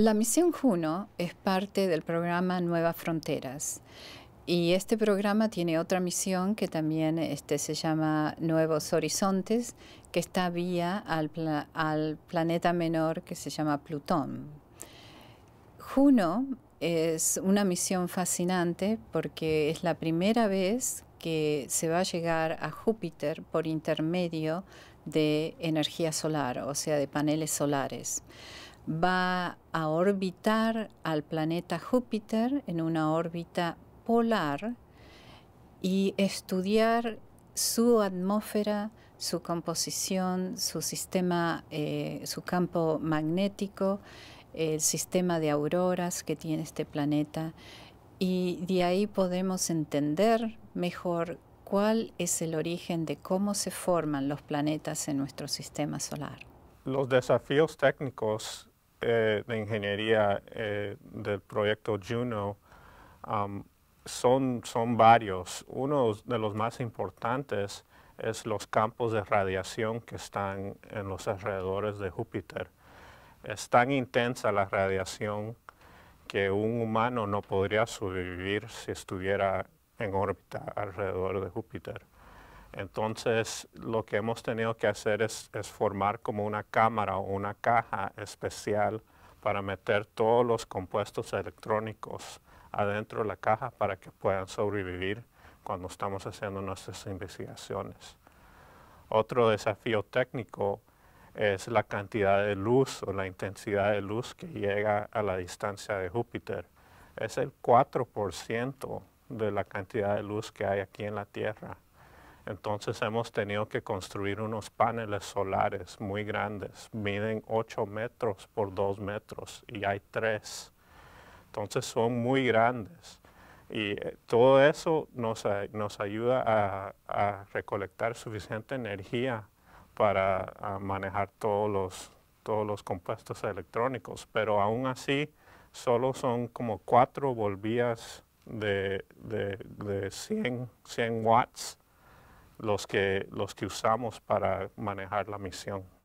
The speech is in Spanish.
La misión Juno es parte del programa Nuevas Fronteras. Y este programa tiene otra misión que también este, se llama Nuevos Horizontes, que está vía al planeta menor que se llama Plutón. Juno es una misión fascinante porque es la primera vez que se va a llegar a Júpiter por intermedio de energía solar, o sea, de paneles solares va a orbitar al planeta Júpiter en una órbita polar y estudiar su atmósfera, su composición, su sistema, eh, su campo magnético, el sistema de auroras que tiene este planeta y de ahí podemos entender mejor cuál es el origen de cómo se forman los planetas en nuestro sistema solar. Los desafíos técnicos eh, de ingeniería eh, del proyecto Juno um, son, son varios. Uno de los más importantes es los campos de radiación que están en los alrededores de Júpiter. Es tan intensa la radiación que un humano no podría sobrevivir si estuviera en órbita alrededor de Júpiter. Entonces, lo que hemos tenido que hacer es, formar como una cámara o una caja especial para meter todos los compuestos electrónicos adentro de la caja para que puedan sobrevivir cuando estamos haciendo nuestras investigaciones. Otro desafío técnico es la cantidad de luz o la intensidad de luz que llega a la distancia de Júpiter. Es el 4% de la cantidad de luz que hay aquí en la Tierra. Entonces hemos tenido que construir unos paneles solares muy grandes, miden 8 metros por 2 metros y hay 3. Entonces son muy grandes. Y eh, todo eso nos, ayuda a, recolectar suficiente energía para manejar todos los, todos los compuestos electrónicos. Pero aún así, solo son como 4 volvías de, de 100 watts los que, los que usamos para manejar la misión.